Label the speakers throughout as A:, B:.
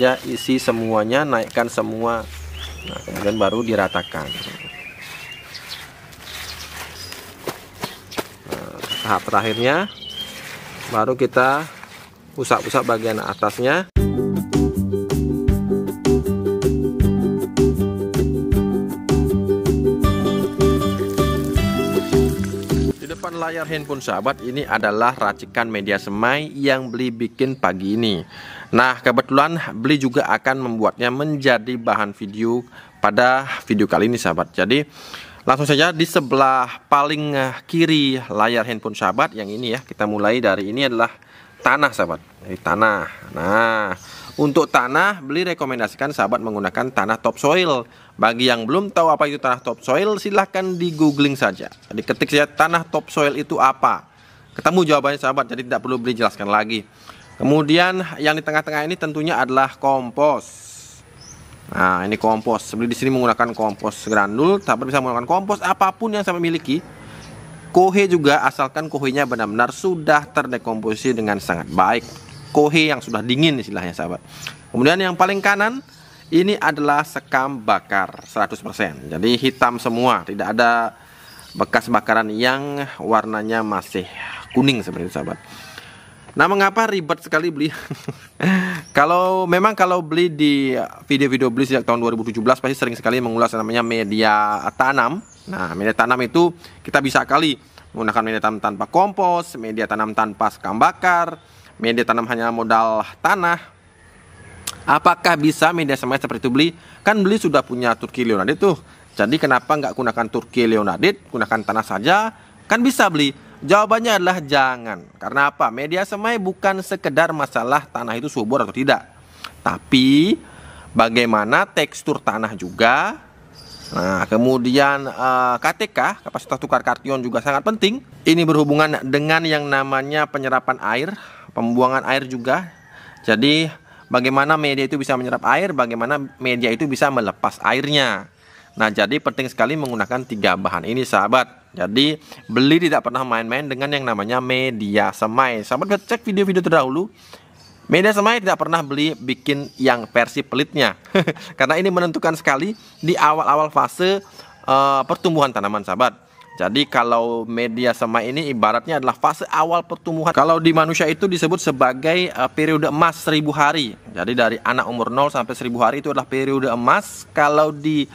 A: saja isi semuanya naikkan semua nah, kemudian baru diratakan nah, tahap terakhirnya baru kita usap-usap bagian atasnya layar handphone sahabat ini adalah racikan media semai yang beli bikin pagi ini Nah, kebetulan Beli juga akan membuatnya menjadi bahan video pada video kali ini sahabat. Jadi, langsung saja di sebelah paling eh, kiri layar handphone sahabat yang ini ya. Kita mulai dari ini adalah tanah sahabat. Dari tanah. Nah, untuk tanah Beli rekomendasikan sahabat menggunakan tanah topsoil. Bagi yang belum tahu apa itu tanah topsoil, silahkan di googling saja. Jadi ketik saja tanah topsoil itu apa. Ketemu jawabannya sahabat, jadi tidak perlu beli jelaskan lagi. Kemudian yang di tengah-tengah ini tentunya adalah kompos. Nah, ini kompos. Beli di sini menggunakan kompos granul, tapi bisa menggunakan kompos apapun yang saya miliki. Kohe juga asalkan kohenya benar-benar sudah terdekomposisi dengan sangat baik. Kohe yang sudah dingin istilahnya sahabat. Kemudian yang paling kanan ini adalah sekam bakar 100%. Jadi hitam semua, tidak ada bekas bakaran yang warnanya masih kuning seperti itu sahabat. Nah, mengapa ribet sekali beli? kalau memang kalau beli di video-video beli sejak tahun 2017 pasti sering sekali mengulas namanya media tanam. Nah, media tanam itu kita bisa kali menggunakan media tanam tanpa kompos, media tanam tanpa sekam bakar, media tanam hanya modal tanah. Apakah bisa media semai seperti itu beli? Kan beli sudah punya Turki Leonardit tuh. Jadi kenapa nggak gunakan Turki Leonardit? Gunakan tanah saja, kan bisa beli. Jawabannya adalah jangan. Karena apa? Media semai bukan sekedar masalah tanah itu subur atau tidak. Tapi bagaimana tekstur tanah juga. Nah, kemudian eh, KTK, kapasitas tukar kartion juga sangat penting. Ini berhubungan dengan yang namanya penyerapan air, pembuangan air juga. Jadi bagaimana media itu bisa menyerap air, bagaimana media itu bisa melepas airnya. Nah, jadi penting sekali menggunakan tiga bahan ini, sahabat. Jadi beli tidak pernah main-main dengan yang namanya media semai. Sahabat cek video-video terdahulu. Media semai tidak pernah beli bikin yang versi pelitnya. Karena ini menentukan sekali di awal-awal fase e, pertumbuhan tanaman sahabat. Jadi kalau media semai ini ibaratnya adalah fase awal pertumbuhan. Kalau di manusia itu disebut sebagai e, periode emas 1000 hari. Jadi dari anak umur 0 sampai 1000 hari itu adalah periode emas. Kalau di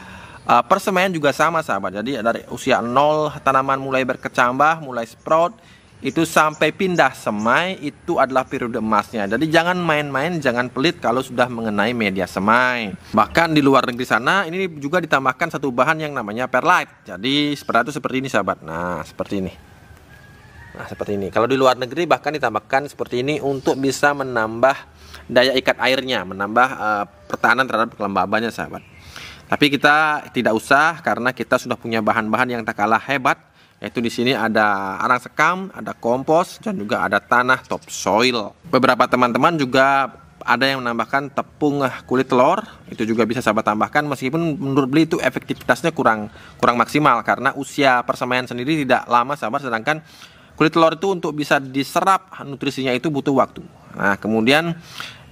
A: Uh, eh, persemaian juga sama sahabat. Jadi dari usia 0 tanaman mulai berkecambah, mulai sprout itu sampai pindah semai itu adalah periode emasnya. Jadi jangan main-main, jangan pelit kalau sudah mengenai media semai. Bahkan di luar negeri sana ini juga ditambahkan satu bahan yang namanya perlite. Jadi seperti itu seperti ini sahabat. Nah, seperti ini. Nah, seperti ini. Kalau di luar negeri bahkan ditambahkan seperti ini untuk bisa menambah daya ikat airnya, menambah uh, pertahanan terhadap kelembabannya sahabat. Tapi kita tidak usah karena kita sudah punya bahan-bahan yang tak kalah hebat. Yaitu di sini ada arang sekam, ada kompos, dan juga ada tanah topsoil. Beberapa teman-teman juga ada yang menambahkan tepung kulit telur itu juga bisa sahabat tambahkan meskipun menurut beli itu efektivitasnya kurang kurang maksimal karena usia persemaian sendiri tidak lama sahabat sedangkan kulit telur itu untuk bisa diserap nutrisinya itu butuh waktu nah kemudian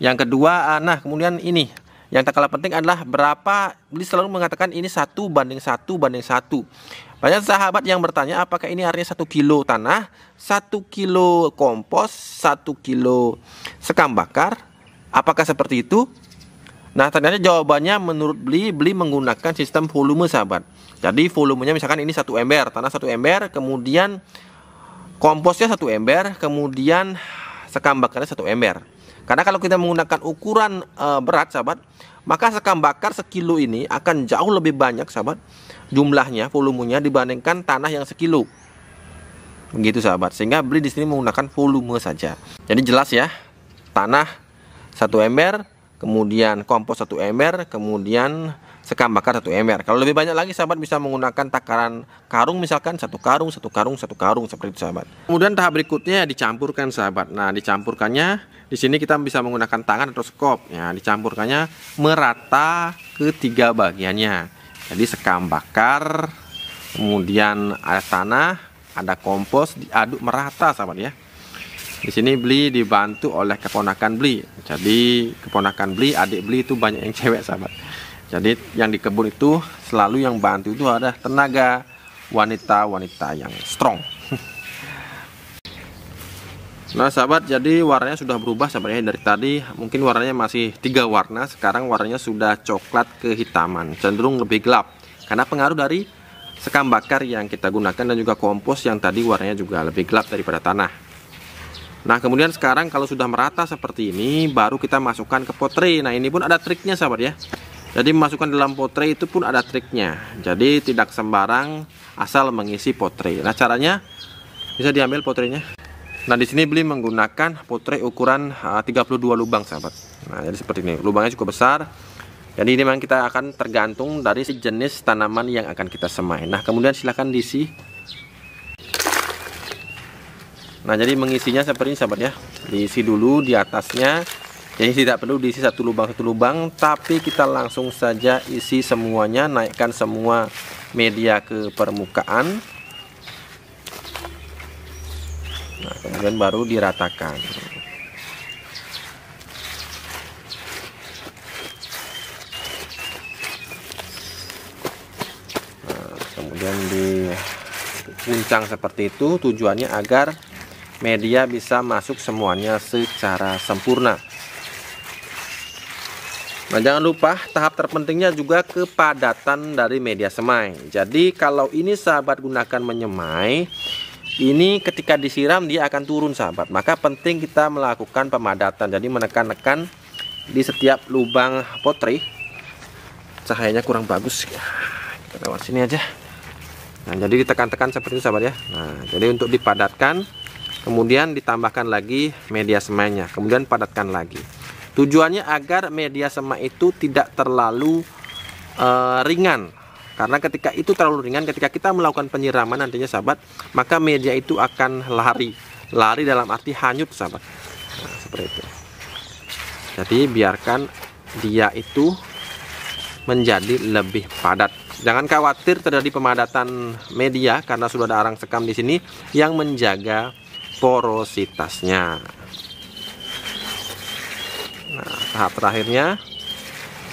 A: yang kedua ah, nah kemudian ini yang tak kalah penting adalah berapa Beli selalu mengatakan ini satu banding satu banding satu. Banyak sahabat yang bertanya apakah ini artinya satu kilo tanah, satu kilo kompos, satu kilo sekam bakar. Apakah seperti itu? Nah ternyata jawabannya menurut Beli, Beli menggunakan sistem volume sahabat. Jadi volumenya misalkan ini satu ember, tanah satu ember, kemudian komposnya satu ember, kemudian sekam bakarnya satu ember. Karena kalau kita menggunakan ukuran uh, berat sahabat, maka sekam bakar sekilo ini akan jauh lebih banyak sahabat jumlahnya, volumenya dibandingkan tanah yang sekilo. Begitu sahabat. Sehingga beli di sini menggunakan volume saja. Jadi jelas ya. Tanah satu ember, kemudian kompos satu ember, kemudian sekam bakar satu ember. Kalau lebih banyak lagi sahabat bisa menggunakan takaran karung misalkan satu karung, satu karung, satu karung seperti itu sahabat. Kemudian tahap berikutnya dicampurkan sahabat. Nah, dicampurkannya di sini kita bisa menggunakan tangan atau skop. Ya, dicampurkannya merata ke tiga bagiannya. Jadi sekam bakar, kemudian ada tanah, ada kompos diaduk merata sahabat ya. Di sini beli dibantu oleh keponakan beli. Jadi keponakan beli, adik beli itu banyak yang cewek sahabat. Jadi yang di kebun itu selalu yang bantu itu ada tenaga wanita-wanita yang strong. Nah sahabat, jadi warnanya sudah berubah ya dari tadi mungkin warnanya masih tiga warna, sekarang warnanya sudah coklat kehitaman, cenderung lebih gelap karena pengaruh dari sekam bakar yang kita gunakan dan juga kompos yang tadi warnanya juga lebih gelap daripada tanah. Nah kemudian sekarang kalau sudah merata seperti ini, baru kita masukkan ke potre. Nah ini pun ada triknya sahabat ya. Jadi memasukkan dalam potre itu pun ada triknya. Jadi tidak sembarang asal mengisi potre Nah caranya bisa diambil potrenya Nah di sini beli menggunakan potre ukuran 32 ah, lubang sahabat. Nah jadi seperti ini. Lubangnya cukup besar. Jadi ini memang kita akan tergantung dari jenis tanaman yang akan kita semai. Nah kemudian silahkan diisi. Nah jadi mengisinya seperti ini sahabat ya. Diisi dulu di atasnya jadi tidak perlu diisi satu lubang satu lubang tapi kita langsung saja isi semuanya naikkan semua media ke permukaan nah kemudian baru diratakan nah, Kemudian kemudian diuncang seperti itu tujuannya agar media bisa masuk semuanya secara sempurna Nah, jangan lupa tahap terpentingnya juga kepadatan dari media semai. Jadi, kalau ini sahabat gunakan menyemai, ini ketika disiram dia akan turun sahabat. Maka penting kita melakukan pemadatan. Jadi, menekan-nekan di setiap lubang potri. Cahayanya kurang bagus. Ya, kita lewat sini aja. Nah, jadi ditekan-tekan seperti ini sahabat ya. Nah, jadi untuk dipadatkan, kemudian ditambahkan lagi media semainya, kemudian padatkan lagi. Tujuannya agar media semak itu tidak terlalu uh, ringan. Karena ketika itu terlalu ringan, ketika kita melakukan penyiraman nantinya sahabat, maka media itu akan lari. Lari dalam arti hanyut sahabat. Nah, seperti itu. Jadi biarkan dia itu menjadi lebih padat. Jangan khawatir terjadi pemadatan media karena sudah ada arang sekam di sini yang menjaga porositasnya tahap terakhirnya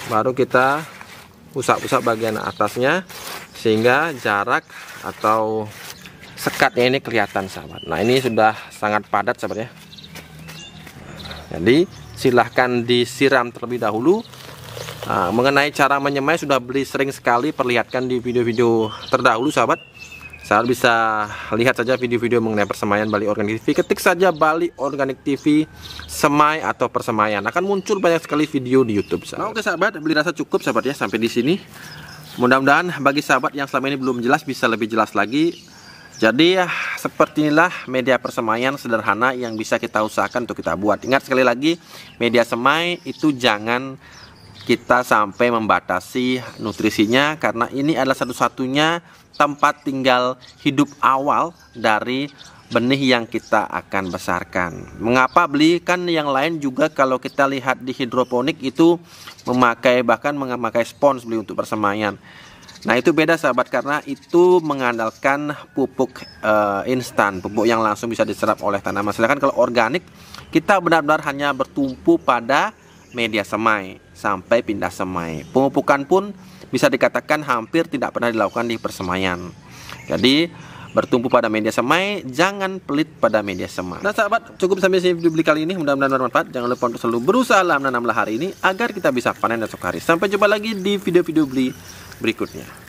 A: baru kita usap-usap bagian atasnya sehingga jarak atau sekatnya ini kelihatan sahabat nah ini sudah sangat padat sahabat ya jadi silahkan disiram terlebih dahulu nah, mengenai cara menyemai sudah beli sering sekali perlihatkan di video-video terdahulu sahabat saat bisa lihat saja video-video mengenai persemaian Bali organik TV. Ketik saja Bali organik TV semai atau persemaian. Akan muncul banyak sekali video di YouTube. Sahabat. Nah, oke sahabat, beli rasa cukup sahabat ya sampai di sini. Mudah-mudahan bagi sahabat yang selama ini belum jelas bisa lebih jelas lagi. Jadi ya seperti inilah media persemaian sederhana yang bisa kita usahakan untuk kita buat. Ingat sekali lagi media semai itu jangan kita sampai membatasi nutrisinya karena ini adalah satu-satunya tempat tinggal hidup awal dari benih yang kita akan besarkan. Mengapa belikan yang lain juga kalau kita lihat di hidroponik itu memakai bahkan memakai spons beli untuk persemaian. Nah itu beda sahabat karena itu mengandalkan pupuk uh, instan, pupuk yang langsung bisa diserap oleh tanaman. Sedangkan kalau organik kita benar-benar hanya bertumpu pada media semai sampai pindah semai. Pemupukan pun bisa dikatakan hampir tidak pernah dilakukan di persemaian. Jadi bertumpu pada media semai, jangan pelit pada media semai. Nah sahabat, cukup sampai sini video kali ini. Mudah-mudahan bermanfaat. Jangan lupa untuk selalu berusaha menanamlah hari ini agar kita bisa panen esok hari. Sampai jumpa lagi di video-video beli berikutnya.